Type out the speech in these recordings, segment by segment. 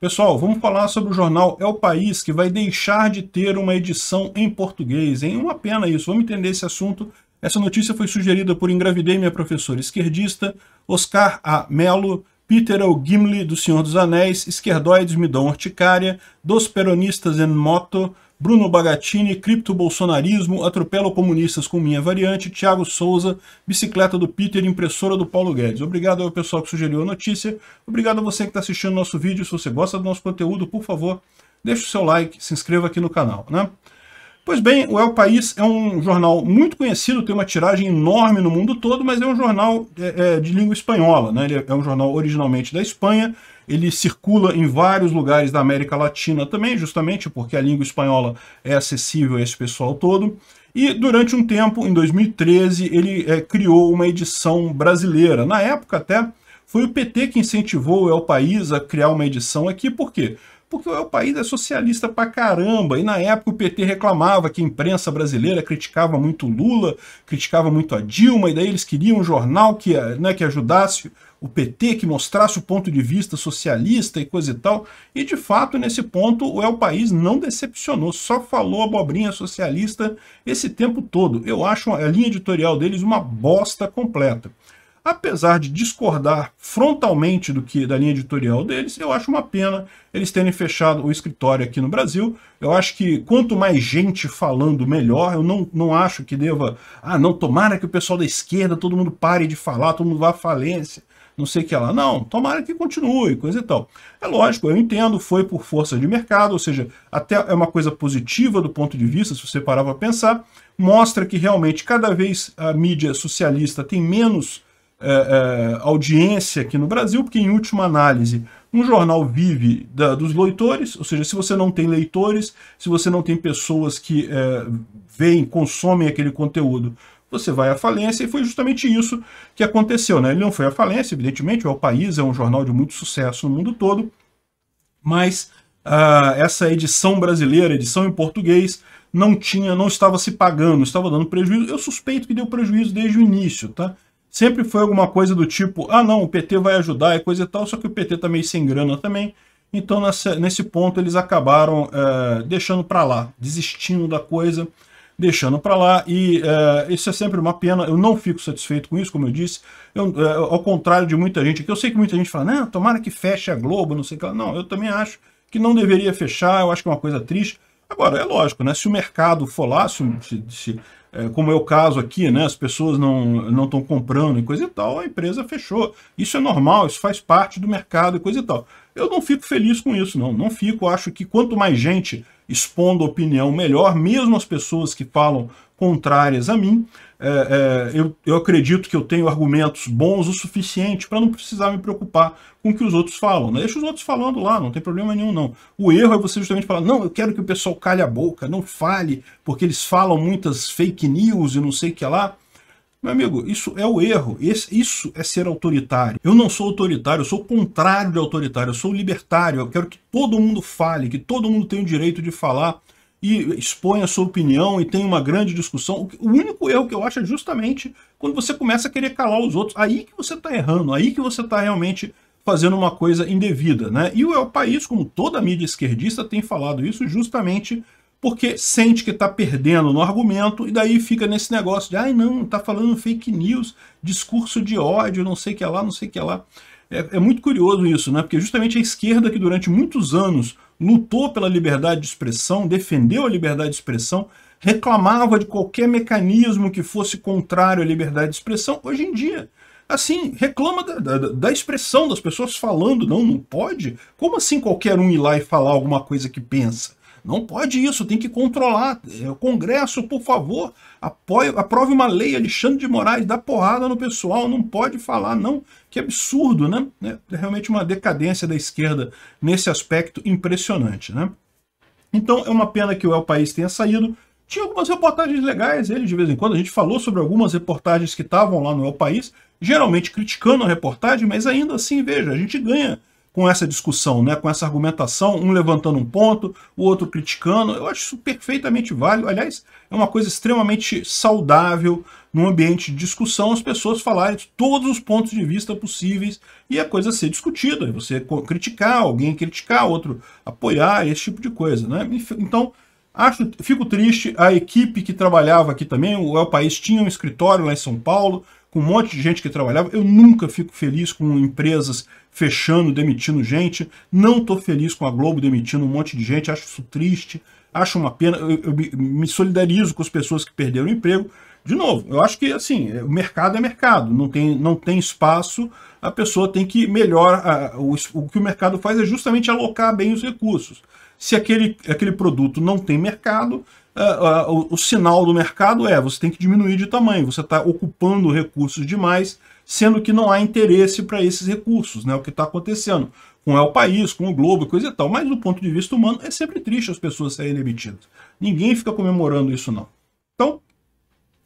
Pessoal, vamos falar sobre o jornal É o País, que vai deixar de ter uma edição em português. Hein? Uma pena isso, vamos entender esse assunto. Essa notícia foi sugerida por Engravidei Minha Professora Esquerdista, Oscar A. Melo, Peter O. Gimli, do Senhor dos Anéis, Esquerdoides Me Dão Horticária, Dos Peronistas em Moto, Bruno Bagatini, cripto-bolsonarismo, atropelo comunistas com minha variante, Thiago Souza, bicicleta do Peter, impressora do Paulo Guedes. Obrigado ao pessoal que sugeriu a notícia, obrigado a você que está assistindo nosso vídeo, se você gosta do nosso conteúdo, por favor, deixe o seu like, se inscreva aqui no canal, né? Pois bem, o El País é um jornal muito conhecido, tem uma tiragem enorme no mundo todo, mas é um jornal é, é, de língua espanhola. Né? Ele é, é um jornal originalmente da Espanha, ele circula em vários lugares da América Latina também, justamente porque a língua espanhola é acessível a esse pessoal todo. E durante um tempo, em 2013, ele é, criou uma edição brasileira. Na época até, foi o PT que incentivou o El País a criar uma edição aqui, por quê? porque o país é socialista pra caramba. E na época o PT reclamava que a imprensa brasileira criticava muito Lula, criticava muito a Dilma, e daí eles queriam um jornal que, né, que ajudasse o PT, que mostrasse o ponto de vista socialista e coisa e tal. E de fato, nesse ponto, o El País não decepcionou, só falou abobrinha socialista esse tempo todo. Eu acho a linha editorial deles uma bosta completa apesar de discordar frontalmente do que da linha editorial deles, eu acho uma pena eles terem fechado o escritório aqui no Brasil. Eu acho que quanto mais gente falando, melhor. Eu não, não acho que deva... Ah, não, tomara que o pessoal da esquerda, todo mundo pare de falar, todo mundo vá à falência não sei o que lá. Não, tomara que continue, coisa e tal. É lógico, eu entendo, foi por força de mercado, ou seja, até é uma coisa positiva do ponto de vista, se você parar para pensar, mostra que realmente cada vez a mídia socialista tem menos é, é, audiência aqui no Brasil, porque em última análise um jornal vive da, dos leitores, ou seja, se você não tem leitores, se você não tem pessoas que é, veem, consomem aquele conteúdo, você vai à falência, e foi justamente isso que aconteceu. Né? Ele não foi à falência, evidentemente, o El País é um jornal de muito sucesso no mundo todo, mas ah, essa edição brasileira, edição em português, não tinha, não estava se pagando, estava dando prejuízo. Eu suspeito que deu prejuízo desde o início, tá? Sempre foi alguma coisa do tipo, ah não, o PT vai ajudar e coisa e tal, só que o PT tá meio sem grana também. Então nessa, nesse ponto eles acabaram é, deixando para lá, desistindo da coisa, deixando para lá. E é, isso é sempre uma pena, eu não fico satisfeito com isso, como eu disse. Eu, é, ao contrário de muita gente aqui, eu sei que muita gente fala, né, tomara que feche a Globo, não sei o que lá. Não, eu também acho que não deveria fechar, eu acho que é uma coisa triste. Agora, é lógico, né? Se o mercado for lá, se, se é, como é o caso aqui, né? As pessoas não estão comprando e coisa e tal, a empresa fechou. Isso é normal, isso faz parte do mercado e coisa e tal. Eu não fico feliz com isso, não. Não fico, acho que quanto mais gente expondo opinião melhor, mesmo as pessoas que falam contrárias a mim. É, é, eu, eu acredito que eu tenho argumentos bons o suficiente para não precisar me preocupar com o que os outros falam. Né? Deixa os outros falando lá, não tem problema nenhum, não. O erro é você justamente falar, não, eu quero que o pessoal calhe a boca, não fale, porque eles falam muitas fake news e não sei o que lá. Meu amigo, isso é o erro, isso é ser autoritário. Eu não sou autoritário, eu sou o contrário de autoritário, eu sou libertário, eu quero que todo mundo fale, que todo mundo tenha o direito de falar e expõe a sua opinião e tem uma grande discussão. O único erro que eu acho é justamente quando você começa a querer calar os outros. Aí que você está errando, aí que você está realmente fazendo uma coisa indevida. Né? E o El País, como toda a mídia esquerdista, tem falado isso justamente porque sente que está perdendo no argumento e daí fica nesse negócio de ai não, está falando fake news, discurso de ódio, não sei o que é lá, não sei o que é lá. É, é, muito curioso isso, né? porque justamente a esquerda que durante muitos anos lutou pela liberdade de expressão, defendeu a liberdade de expressão, reclamava de qualquer mecanismo que fosse contrário à liberdade de expressão, hoje em dia assim, reclama da, da, da, expressão das pessoas falando, não, não pode? Como assim qualquer um ir lá e falar alguma coisa que pensa? Não pode isso, tem que controlar. O é, Congresso, por favor, apoie, aprove uma lei, Alexandre de Moraes, dá porrada no pessoal, não pode falar, não. Que absurdo, né? É, é realmente uma decadência da esquerda nesse aspecto impressionante, né? Então é uma pena que o El País tenha saído. Tinha algumas reportagens legais, ele de vez em quando, a gente falou sobre algumas reportagens que estavam lá no El País, geralmente criticando a reportagem, mas ainda assim, veja, a gente ganha com essa discussão, né? com essa argumentação, um levantando um ponto, o outro criticando. Eu acho isso perfeitamente válido. Aliás, é uma coisa extremamente saudável num ambiente de discussão as pessoas falarem todos os pontos de vista possíveis e a coisa ser discutida, você criticar, alguém criticar, outro apoiar, esse tipo de coisa. Né? Então, acho, fico triste, a equipe que trabalhava aqui também, o El País tinha um escritório lá em São Paulo, com um monte de gente que trabalhava. Eu nunca fico feliz com empresas fechando, demitindo gente. Não estou feliz com a Globo demitindo um monte de gente. Acho isso triste, acho uma pena. Eu, eu me solidarizo com as pessoas que perderam o emprego. De novo, eu acho que assim, é, o mercado é mercado, não tem, não tem espaço, a pessoa tem que melhorar. o, o que o mercado faz é justamente alocar bem os recursos. Se aquele, aquele produto não tem mercado, uh, uh, o, o, sinal do mercado é você tem que diminuir de tamanho, você está ocupando recursos demais, sendo que não há interesse para esses recursos, né? O que está acontecendo com o El País, com o Globo, coisa e tal. Mas do ponto de vista humano, é sempre triste as pessoas serem demitidas. Ninguém fica comemorando isso, não. Então,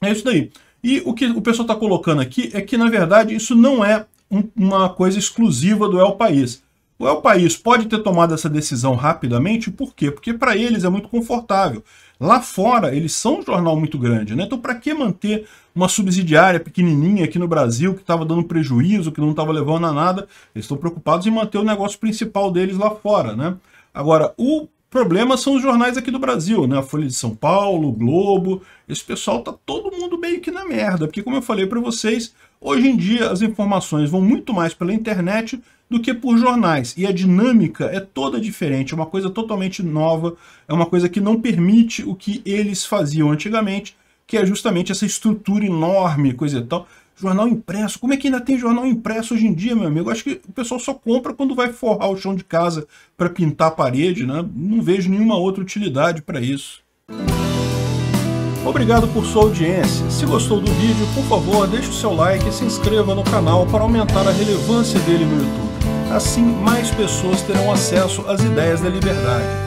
é isso daí. E o que o pessoal está colocando aqui é que, na verdade, isso não é um, uma coisa exclusiva do El País. Ou é o país pode ter tomado essa decisão rapidamente, por quê? Porque para eles é muito confortável. Lá fora, eles são um jornal muito grande, né? Então, para que manter uma subsidiária pequenininha aqui no Brasil, que estava dando prejuízo, que não estava levando a nada? Eles estão preocupados em manter o negócio principal deles lá fora, né? Agora, o problema são os jornais aqui do Brasil, né? A Folha de São Paulo, Globo, esse pessoal tá todo mundo meio que na merda, porque como eu falei para vocês, hoje em dia as informações vão muito mais pela internet do que por jornais, e a dinâmica é toda diferente, é uma coisa totalmente nova, é uma coisa que não permite o que eles faziam antigamente, que é justamente essa estrutura enorme, coisa e tal. Jornal impresso. Como é que ainda tem jornal impresso hoje em dia, meu amigo? Acho que o pessoal só compra quando vai forrar o chão de casa para pintar a parede, né? Não vejo nenhuma outra utilidade para isso. Obrigado por sua audiência. Se gostou do vídeo, por favor, deixe o seu like e se inscreva no canal para aumentar a relevância dele no YouTube. Assim, mais pessoas terão acesso às ideias da liberdade